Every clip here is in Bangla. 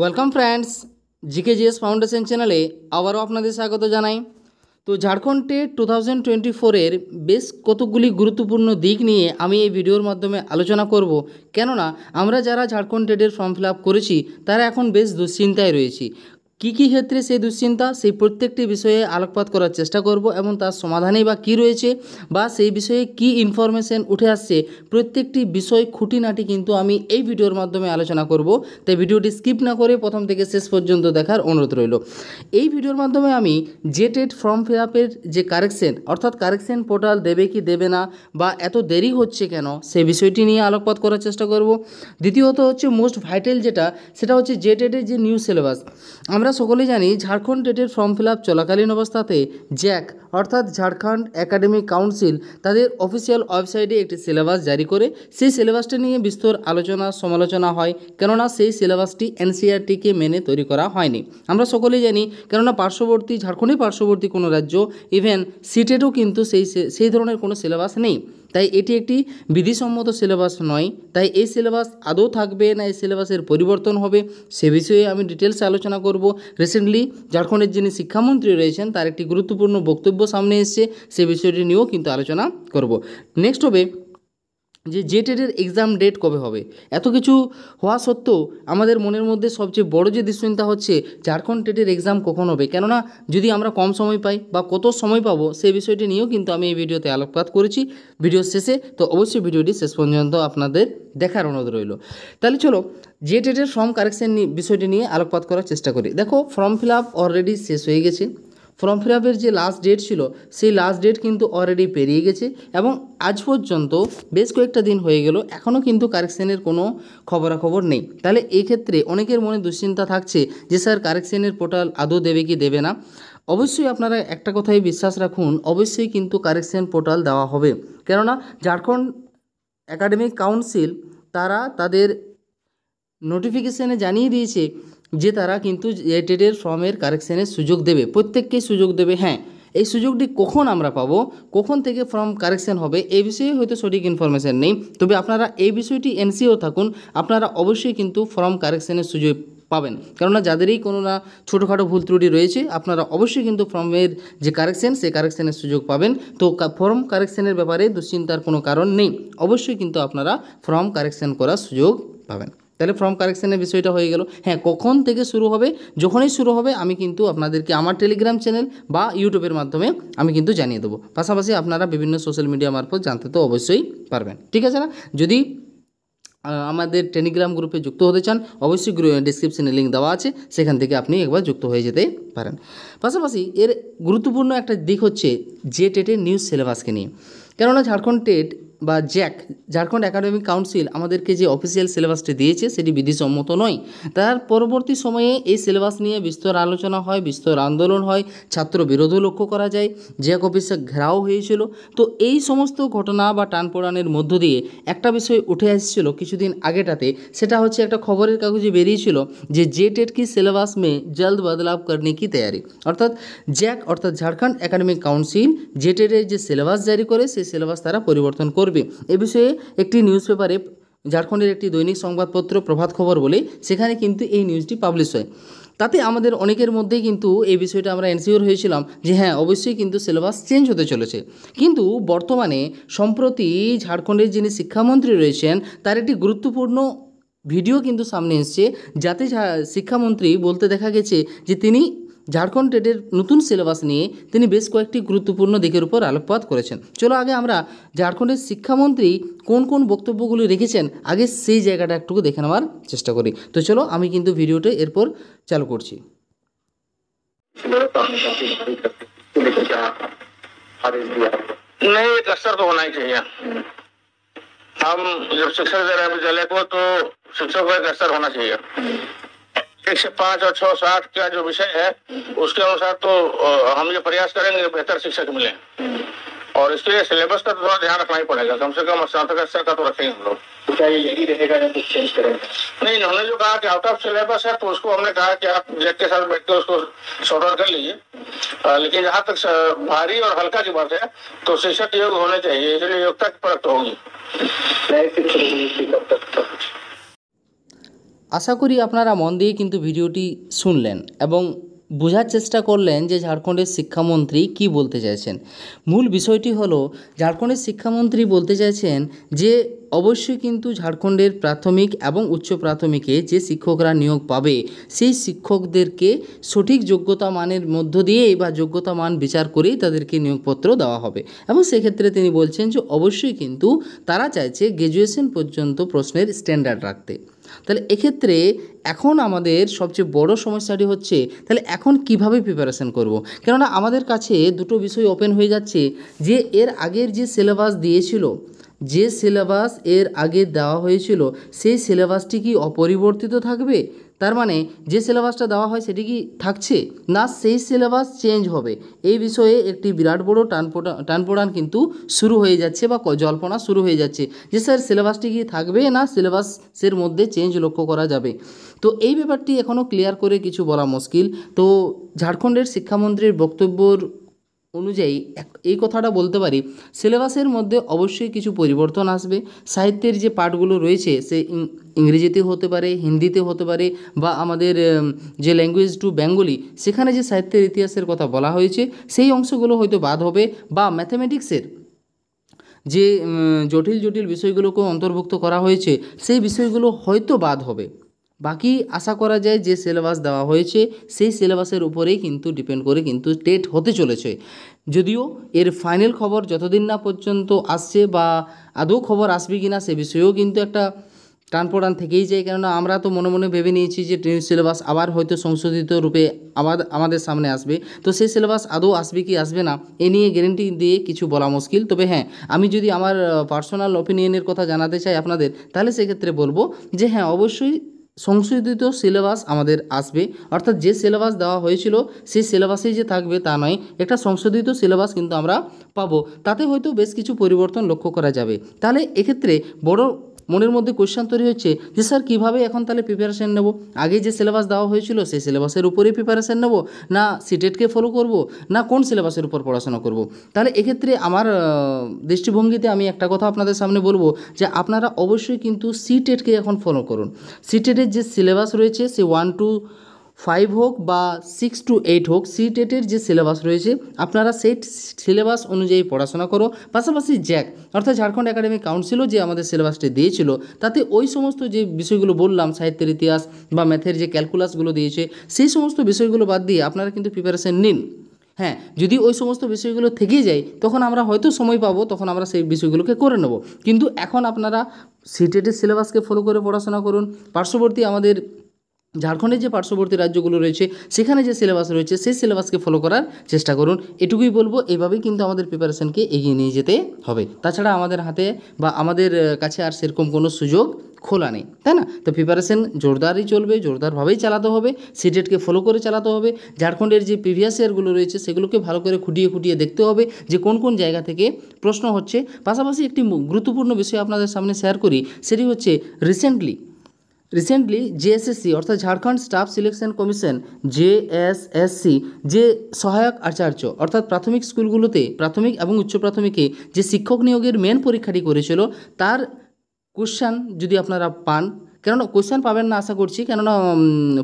Welcome friends GK GS foundation চ্যানেলে আবারও আপনাদের স্বাগত জানাই তো ঝাড়খণ্ডে টু থাউজেন্ড টোয়েন্টি ফোরের বেশ কতগুলি গুরুত্বপূর্ণ দিক নিয়ে আমি এই ভিডিওর মাধ্যমে আলোচনা করব কেননা আমরা যারা ঝাড়খণ্ড টেডের ফর্ম ফিল আপ করেছি তারা এখন বেশ দুশ্চিন্তায় রয়েছি কী কী ক্ষেত্রে সেই দুশ্চিন্তা সেই প্রত্যেকটি বিষয়ে আলোকপাত করার চেষ্টা করব এবং তার সমাধানে বা কী রয়েছে বা সেই বিষয়ে কি ইনফরমেশন উঠে আসছে প্রত্যেকটি বিষয় খুঁটিনাটি কিন্তু আমি এই ভিডিওর মাধ্যমে আলোচনা করব তাই ভিডিওটি স্কিপ না করে প্রথম থেকে শেষ পর্যন্ত দেখার অনুরোধ রইল এই ভিডিওর মাধ্যমে আমি জেটেড ফর্ম ফিল আপের যে কারেকশন অর্থাৎ কারেকশন পোর্টাল দেবে কি দেবে না বা এত দেরি হচ্ছে কেন সেই বিষয়টি নিয়ে আলোকপাত করার চেষ্টা করব দ্বিতীয়ত হচ্ছে মোস্ট ভাইটাল যেটা সেটা হচ্ছে জেটেডের যে নিউ সিলেবাস আমরা আমরা সকলেই জানি ঝাড়খণ্ড টেটের ফর্ম ফিল আপ চলাকালীন অবস্থাতে জ্যাক অর্থাৎ ঝাড়খণ্ড একাডেমিক কাউন্সিল তাদের অফিসিয়াল ওয়েবসাইটে একটি সিলেবাস জারি করে সেই সিলেবাসটি নিয়ে বিস্তর আলোচনা সমালোচনা হয় কেননা সেই সিলেবাসটি এনসিআরটিকে মেনে তৈরি করা হয়নি আমরা সকলেই জানি কেননা পার্শ্ববর্তী ঝাড়খণ্ডের পার্শ্ববর্তী কোনো রাজ্য ইভেন সিটেটও কিন্তু সেই সেই ধরনের কোনো সিলেবাস নেই তাই এটি একটি বিধিসম্মত সিলেবাস নয় তাই এই সিলেবাস আদৌ থাকবে না এই সিলেবাসের পরিবর্তন হবে সে বিষয়ে আমি ডিটেলসে আলোচনা করব রিসেন্টলি ঝাড়খণ্ডের যিনি শিক্ষামন্ত্রী রয়েছেন তার একটি গুরুত্বপূর্ণ বক্তব্য সামনে এসছে সে বিষয়টি নিয়েও কিন্তু আলোচনা করব নেক্সট হবে যে জেটেডের এক্সাম ডেট কবে হবে এত কিছু হওয়া সত্ত্বেও আমাদের মনের মধ্যে সবচেয়ে বড় যে দুশ্চিন্তা হচ্ছে ঝাড়খণ্ড টেটের এক্সাম কখন হবে কেননা যদি আমরা কম সময় পাই বা কত সময় পাবো সেই বিষয়টি নিয়েও কিন্তু আমি এই ভিডিওতে আলোকপাত করেছি ভিডিও শেষে তো অবশ্যই ভিডিওটি শেষ পর্যন্ত আপনাদের দেখার অনুরোধ রইল তাহলে চলো জেটেডের ফর্ম কারেকশন বিষয়টি নিয়ে আলোকপাত করার চেষ্টা করি দেখো ফর্ম ফিল আপ অলরেডি শেষ হয়ে গেছে ফর্ম ফিল আপের যে লাস্ট ডেট ছিল সেই লাস্ট ডেট কিন্তু অলরেডি পেরিয়ে গেছে এবং আজ পর্যন্ত বেশ কয়েকটা দিন হয়ে গেল এখনও কিন্তু কারেকশানের কোনো খবরাখবর নেই তাহলে এক্ষেত্রে অনেকের মনে দুশ্চিন্তা থাকছে যে স্যার কারেকশানের পোর্টাল আদৌ দেবে কি দেবে না অবশ্যই আপনারা একটা কথাই বিশ্বাস রাখুন অবশ্যই কিন্তু কারেকশান পোর্টাল দেওয়া হবে কেননা ঝাড়খণ্ড একাডেমিক কাউন্সিল তারা তাদের নোটিফিকেশানে জানিয়ে দিয়েছে যে তারা কিন্তু এটেডের ফর্মের কারেকশানের সুযোগ দেবে প্রত্যেককেই সুযোগ দেবে হ্যাঁ এই সুযোগটি কখন আমরা পাবো কখন থেকে ফর্ম কারেকশান হবে এই বিষয়ে হয়তো সঠিক ইনফরমেশান নেই তবে আপনারা এই বিষয়টি এনসিও থাকুন আপনারা অবশ্যই কিন্তু ফর্ম কারেকশানের সুযোগ পাবেন কেননা যাদেরই কোনো না ছোটোখাটো ভুল ত্রুটি রয়েছে আপনারা অবশ্যই কিন্তু ফর্মের যে কারেকশান সেই কারেকশানের সুযোগ পাবেন তো ফর্ম কারেকশানের ব্যাপারে দুশ্চিন্তার কোনো কারণ নেই অবশ্যই কিন্তু আপনারা ফর্ম কারেকশান করার সুযোগ পাবেন তাহলে ফর্ম কারেকশানের বিষয়টা হয়ে গেল হ্যাঁ কখন থেকে শুরু হবে যখনই শুরু হবে আমি কিন্তু আপনাদেরকে আমার টেলিগ্রাম চ্যানেল বা ইউটিউবের মাধ্যমে আমি কিন্তু জানিয়ে দেবো পাশাপাশি আপনারা বিভিন্ন সোশ্যাল মিডিয়া মারফত জানতে তো অবশ্যই পারবেন ঠিক আছে না যদি আমাদের টেলিগ্রাম গ্রুপে যুক্ত হতে চান অবশ্যই ডিসক্রিপশনে লিঙ্ক দেওয়া আছে সেখান থেকে আপনি একবার যুক্ত হয়ে যেতে পারেন পাশাপাশি এর গুরুত্বপূর্ণ একটা দিক হচ্ছে যে টেটের নিউজ সিলেবাসকে নিয়ে কেননা ঝাড়খণ্ড টেট বা জ্যাক ঝাড়খণ্ড একাডেমিক কাউন্সিল আমাদেরকে যে অফিসিয়াল সিলেবাসটি দিয়েছে সেটি বিধিসম্মত নয় তার পরবর্তী সময়ে এই সিলেবাস নিয়ে বিস্তর আলোচনা হয় বিস্তর আন্দোলন হয় ছাত্র বিরোধও লক্ষ্য করা যায় জ্যাক অফিসে ঘেরাও হয়েছিল তো এই সমস্ত ঘটনা বা টানপোড়ানের মধ্য দিয়ে একটা বিষয় উঠে আসছিল কিছুদিন আগেটাতে সেটা হচ্ছে একটা খবরের কাগজে বেরিয়েছিল যে জে টেট কি সিলেবাস মে জলদ বদলাব করনে কি তৈরি অর্থাৎ জ্যাক অর্থাৎ ঝাড়খণ্ড একাডেমিক কাউন্সিল টেটের যে সিলেবাস জারি করে সেই সিলেবাস তারা পরিবর্তন করে করবে এ বিষয়ে একটি নিউজ পেপারে ঝাড়খণ্ডের একটি দৈনিক সংবাদপত্র প্রভাত খবর বলে সেখানে কিন্তু এই নিউজটি পাবলিশ হয় তাতে আমাদের অনেকের মধ্যেই কিন্তু এই বিষয়টা আমরা এনসিওর হয়েছিলাম যে হ্যাঁ অবশ্যই কিন্তু সিলেবাস চেঞ্জ হতে চলেছে কিন্তু বর্তমানে সম্প্রতি ঝাড়খণ্ডের যিনি শিক্ষামন্ত্রী রয়েছেন তার একটি গুরুত্বপূর্ণ ভিডিও কিন্তু সামনে এসছে যাতে শিক্ষামন্ত্রী বলতে দেখা গেছে যে তিনি ঝাড়খণ্ড টেটের নতুন সিলেবাস নিয়ে তিনি বেশ কয়েকটি গুরুত্বপূর্ণ দিকের উপর আলোকপাত করেছেন চলো আগে আমরা ঝাড়খণ্ডের শিক্ষামন্ত্রী কোন কোন বক্তব্যগুলি রেখেছেন আগে সেই জায়গাটা একটুকু দেখে নেওয়ার চেষ্টা করি তো চলো আমি কিন্তু ভিডিওটা এরপর চালু করছি हम जब विद्यालय को तो शिक्षक का होना चाहिए एक से पांच और छह सात का जो विषय है उसके अनुसार तो हम ये प्रयास करेंगे बेहतर शिक्षक मिले और इसके लिए सिलेबस का तो थोड़ा ध्यान रखना ही पड़ेगा कम से कम स्नातक स्तर का तो रखेंगे हम लोग यही रहेगा या चेंज करेंगे नहीं उन्होंने जो कहा कि आउट ऑफ सिलेबस है तो उसको हमने कहा कि आप जेट के साथ बैठ के उसको शॉर्ट आउट कर लीजिए लेकिन जहाँ तक भारी और हल्का की बात है तो शिक्षक योग होने चाहिए इसलिए योग्यता की परख तो होगी আশা করি আপনারা মন দিয়ে কিন্তু ভিডিওটি শুনলেন এবং বোঝার চেষ্টা করলেন যে ঝাড়খণ্ডের শিক্ষামন্ত্রী কি বলতে চাইছেন মূল বিষয়টি হলো ঝাড়খণ্ডের শিক্ষামন্ত্রী বলতে চাইছেন যে অবশ্যই কিন্তু ঝাড়খণ্ডের প্রাথমিক এবং উচ্চ প্রাথমিকে যে শিক্ষকরা নিয়োগ পাবে সেই শিক্ষকদেরকে সঠিক যোগ্যতা মানের মধ্য দিয়ে বা যোগ্যতা মান বিচার করেই তাদেরকে নিয়োগপত্র দেওয়া হবে এবং সেক্ষেত্রে তিনি বলছেন যে অবশ্যই কিন্তু তারা চাইছে গ্র্যাজুয়েশন পর্যন্ত প্রশ্নের স্ট্যান্ডার্ড রাখতে তাহলে এক্ষেত্রে এখন আমাদের সবচেয়ে বড় সমস্যাটি হচ্ছে তাহলে এখন কিভাবে প্রিপারেশান করব। কেননা আমাদের কাছে দুটো বিষয় ওপেন হয়ে যাচ্ছে যে এর আগের যে সিলেবাস দিয়েছিল যে সিলেবাস এর আগে দেওয়া হয়েছিল সেই সিলেবাসটি কি অপরিবর্তিত থাকবে তার মানে যে সিলেবাসটা দেওয়া হয় সেটি কি থাকছে না সেই সিলেবাস চেঞ্জ হবে এই বিষয়ে একটি বিরাট বড় টানপোটা টানপোড়ান কিন্তু শুরু হয়ে যাচ্ছে বা জল্পনা শুরু হয়ে যাচ্ছে যে স্যার সিলেবাসটি কি থাকবে না সিলেবাসের মধ্যে চেঞ্জ লক্ষ্য করা যাবে তো এই ব্যাপারটি এখনও ক্লিয়ার করে কিছু বলা মুশকিল তো ঝাড়খণ্ডের শিক্ষামন্ত্রীর বক্তব্যর অনুযায়ী এই কথাটা বলতে পারি সিলেবাসের মধ্যে অবশ্যই কিছু পরিবর্তন আসবে সাহিত্যের যে পাঠগুলো রয়েছে সে ইংরেজিতে হতে পারে হিন্দিতে হতে পারে বা আমাদের যে ল্যাঙ্গুয়েজ টু বেঙ্গলি সেখানে যে সাহিত্যের ইতিহাসের কথা বলা হয়েছে সেই অংশগুলো হয়তো বাদ হবে বা ম্যাথামেটিক্সের যে জটিল জটিল বিষয়গুলোকে অন্তর্ভুক্ত করা হয়েছে সেই বিষয়গুলো হয়তো বাদ হবে বাকি আশা করা যায় যে সিলেবাস দেওয়া হয়েছে সেই সিলেবাসের উপরেই কিন্তু ডিপেন্ড করে কিন্তু টেট হতে চলেছে যদিও এর ফাইনাল খবর যতদিন না পর্যন্ত আসছে বা আদৌ খবর আসবে কি না সে বিষয়েও কিন্তু একটা টানপোড়ান থেকেই যায় কেননা আমরা তো মনে মনে ভেবে নিয়েছি যে ট্রেন সিলেবাস আবার হয়তো সংশোধিত রূপে আবার আমাদের সামনে আসবে তো সেই সিলেবাস আদৌ আসবে কি আসবে না এ নিয়ে গ্যারেন্টি দিয়ে কিছু বলা মুশকিল তবে হ্যাঁ আমি যদি আমার পার্সোনাল অপিনিয়নের কথা জানাতে চাই আপনাদের তাহলে সেক্ষেত্রে বলবো যে হ্যাঁ অবশ্যই সংশোধিত সিলেবাস আমাদের আসবে অর্থাৎ যে সিলেবাস দেওয়া হয়েছিল সেই সিলেবাসেই যে থাকবে তা নয় একটা সংশোধিত সিলেবাস কিন্তু আমরা পাবো তাতে হয়তো বেশ কিছু পরিবর্তন লক্ষ্য করা যাবে তাহলে এক্ষেত্রে বড় মনের মধ্যে কোয়েশ্চান তৈরি হচ্ছে যে স্যার কীভাবে এখন তাহলে প্রিপারেশান নেব আগে যে সিলেবাস দেওয়া হয়েছিল সেই সিলেবাসের উপরেই প্রিপারেশান নেব না সিটেটকে ফলো করব না কোন সিলেবাসের উপর পড়াশোনা করব তাহলে এক্ষেত্রে আমার দৃষ্টিভঙ্গিতে আমি একটা কথা আপনাদের সামনে বলবো যে আপনারা অবশ্যই কিন্তু সিটেটকে এখন ফলো করুন সিটেটের যে সিলেবাস রয়েছে সে ওয়ান টু ফাইভ হোক বা সিক্স টু এইট হোক সি টেটের যে সিলেবাস রয়েছে আপনারা সেই সিলেবাস অনুযায়ী পড়াশোনা করো পাশাপাশি জ্যাক অর্থাৎ ঝাড়খণ্ড একাডেমিক কাউন্সিলও যে আমাদের সিলেবাসটি দিয়েছিল তাতে ওই সমস্ত যে বিষয়গুলো বললাম সাহিত্যের ইতিহাস বা ম্যাথের যে ক্যালকুলাসগুলো দিয়েছে সেই সমস্ত বিষয়গুলো বাদ দিয়ে আপনারা কিন্তু প্রিপারেশন নিন হ্যাঁ যদি ওই সমস্ত বিষয়গুলো থেকে যায় তখন আমরা হয়তো সময় পাবো তখন আমরা সেই বিষয়গুলোকে করে নেব কিন্তু এখন আপনারা সিটেটের সিলেবাসকে ফলো করে পড়াশোনা করুন পার্শ্ববর্তী আমাদের ঝাড়খণ্ডের যে পার্শ্ববর্তী রাজ্যগুলো রয়েছে সেখানে যে সিলেবাস রয়েছে সেই সিলেবাসকে ফলো করার চেষ্টা করুন এটুকুই বলবো এভাবেই কিন্তু আমাদের প্রিপারেশানকে এগিয়ে নিয়ে যেতে হবে তাছাড়া আমাদের হাতে বা আমাদের কাছে আর সেরকম কোনো সুযোগ খোলা নেই তাই না তো প্রিপারেশন জোরদারই চলবে জোরদারভাবেই চালাতে হবে সিডেটকে ফলো করে চালাতে হবে ঝাড়খণ্ডের যে প্রিভিয়াস ইয়ারগুলো রয়েছে সেগুলোকে ভালো করে খুঁটিয়ে খুঁটিয়ে দেখতে হবে যে কোন কোন জায়গা থেকে প্রশ্ন হচ্ছে পাশাপাশি একটি গুরুত্বপূর্ণ বিষয় আপনাদের সামনে শেয়ার করি সেটি হচ্ছে রিসেন্টলি রিসেন্টলি জেএসএসসি অর্থাৎ Jharkhand staff selection commission JSSC যে সহায়ক আচার্য অর্থাৎ প্রাথমিক স্কুলগুলোতে প্রাথমিক এবং উচ্চ প্রাথমিকে যে শিক্ষক নিয়োগের মেন পরীক্ষাটি করেছিল তার কোশ্চান যদি আপনারা পান কেননা কোয়েশ্চেন পাবেন না আশা করছি কেননা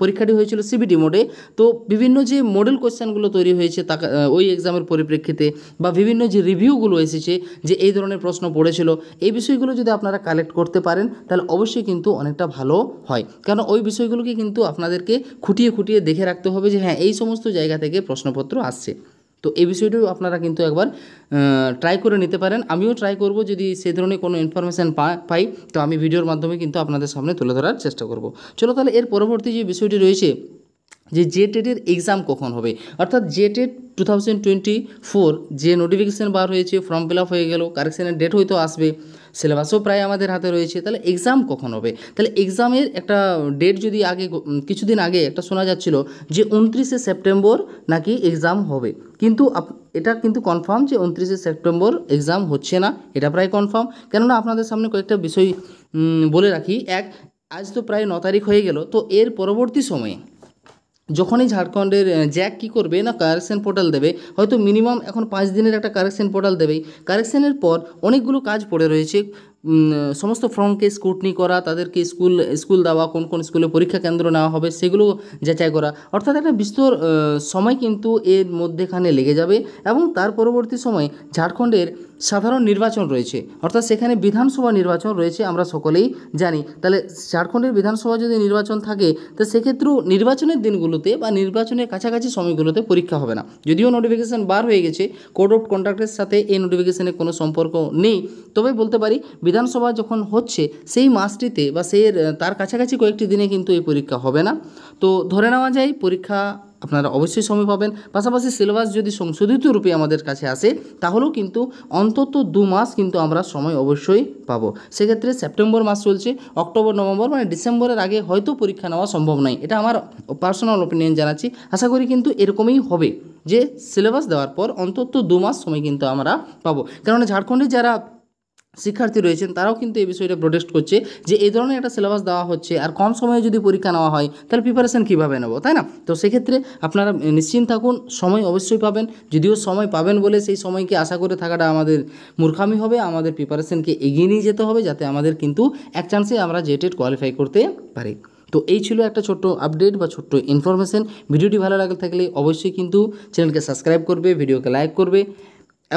পরীক্ষাটি হয়েছিল সিবিটি মোডে তো বিভিন্ন যে মডেল কোয়েশ্চেনগুলো তৈরি হয়েছে তা ওই এক্সামের পরিপ্রেক্ষিতে বা বিভিন্ন যে রিভিউগুলো এসেছে যে এই ধরনের প্রশ্ন পড়েছিল এই বিষয়গুলো যদি আপনারা কালেক্ট করতে পারেন তাহলে অবশ্যই কিন্তু অনেকটা ভালো হয় কারণ ওই বিষয়গুলোকে কিন্তু আপনাদেরকে খুঁটিয়ে খুঁটিয়ে দেখে রাখতে হবে যে হ্যাঁ এই সমস্ত জায়গা থেকে প্রশ্নপত্র আসছে তো এই বিষয়টিও আপনারা কিন্তু একবার ট্রাই করে নিতে পারেন আমিও ট্রাই করব যদি সে ধরনের কোনো ইনফরমেশান পাই তো আমি ভিডিওর মাধ্যমে কিন্তু আপনাদের সামনে তুলে ধরার চেষ্টা করব চলো তাহলে এর পরবর্তী যে বিষয়টি রয়েছে যে জে টেটের এক্সাম কখন হবে অর্থাৎ J TET two thousand twenty four যে নোটিফিকেশান বার হয়েছে ফর্ম ফিল আপ হয়ে গেল কারেকশানের ডেট হয়তো আসবে সিলেবাসও প্রায় আমাদের হাতে রয়েছে তাহলে এক্সাম কখন হবে তাহলে এক্সামের একটা ডেট যদি আগে কিছুদিন আগে একটা শোনা যাচ্ছিল যে উনত্রিশে সেপ্টেম্বর নাকি এক্সাম হবে কিন্তু এটা কিন্তু কনফার্ম যে উনত্রিশে সেপ্টেম্বর এক্সাম হচ্ছে না এটা প্রায় কনফার্ম কেননা আপনাদের সামনে কয়েকটা বিষয় বলে রাখি এক আজ তো প্রায় ন তারিখ হয়ে গেল তো এর পরবর্তী সময়ে যখনই ঝাড়খণ্ডের জ্যাক কী করবে না কারেকশন পোর্টাল দেবে হয়তো মিনিমাম এখন পাঁচ দিনের একটা কারেকশন পোর্টাল দেবেই কারেকশানের পর অনেকগুলো কাজ পড়ে রয়েছে সমস্ত ফর্মকে স্কুটনি করা তাদেরকে স্কুল স্কুল দেওয়া কোন কোন স্কুলে পরীক্ষা কেন্দ্র নেওয়া হবে সেগুলো যাচাই করা অর্থাৎ একটা বিস্তর সময় কিন্তু এর মধ্যেখানে লেগে যাবে এবং তার পরবর্তী সময় ঝাড়খণ্ডের সাধারণ নির্বাচন রয়েছে অর্থাৎ সেখানে বিধানসভা নির্বাচন রয়েছে আমরা সকলেই জানি তাহলে ঝাড়খণ্ডের বিধানসভা যদি নির্বাচন থাকে তো সেক্ষেত্রেও নির্বাচনের দিনগুলোতে বা নির্বাচনের কাছাকাছি সময়গুলোতে পরীক্ষা হবে না যদিও নোটিফিকেশান বার হয়ে গেছে কোড অফ কন্ট্রাক্টের সাথে এই নোটিফিকেশানের কোনো সম্পর্ক নেই তবে বলতে পারি বিধানসভা যখন হচ্ছে সেই মাসটিতে বা সে তার কাছাকাছি কয়েকটি দিনে কিন্তু এই পরীক্ষা হবে না তো ধরে নেওয়া যায় পরীক্ষা আপনারা অবশ্যই সময় পাবেন পাশাপাশি সিলেবাস যদি সংশোধিত রূপে আমাদের কাছে আসে তাহলেও কিন্তু অন্তত দু মাস কিন্তু আমরা সময় অবশ্যই পাবো সেক্ষেত্রে সেপ্টেম্বর মাস চলছে অক্টোবর নভেম্বর মানে ডিসেম্বরের আগে হয়তো পরীক্ষা নেওয়া সম্ভব নয় এটা আমার পার্সোনাল ওপিনিয়ন জানাচ্ছি আশা করি কিন্তু এরকমই হবে যে সিলেবাস দেওয়ার পর অন্তত দু মাস সময় কিন্তু আমরা পাবো কেননা ঝাড়খণ্ডে যারা শিক্ষার্থী রয়েছেন তারাও কিন্তু এই বিষয়টা প্রোটেস্ট করছে যে এই ধরনের একটা সিলেবাস দেওয়া হচ্ছে আর কম সময়ে যদি পরীক্ষা নেওয়া হয় তাহলে প্রিপারেশান কীভাবে নেবো তাই না তো সেক্ষেত্রে আপনারা নিশ্চিন্ত থাকুন সময় অবশ্যই পাবেন যদিও সময় পাবেন বলে সেই সময়কে আশা করে থাকাটা আমাদের মূর্খামি হবে আমাদের প্রিপারেশানকে এগিয়ে নিয়ে যেতে হবে যাতে আমাদের কিন্তু এক চান্সে আমরা জেটেড কোয়ালিফাই e করতে পারি তো এই ছিল একটা ছোট্ট আপডেট বা ছোট্ট ইনফরমেশান ভিডিওটি ভালো লাগলে থাকলে অবশ্যই কিন্তু চ্যানেলকে সাবস্ক্রাইব করবে ভিডিওকে লাইক করবে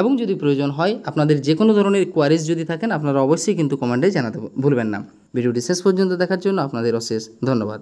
এবং যদি প্রয়োজন হয় আপনাদের যে কোনো ধরনের কোয়ারিজ যদি থাকেন আপনারা অবশ্যই কিন্তু কমেন্টে জানাতে ভুলবেন না ভিডিওটি শেষ পর্যন্ত দেখার জন্য আপনাদের অশেষ ধন্যবাদ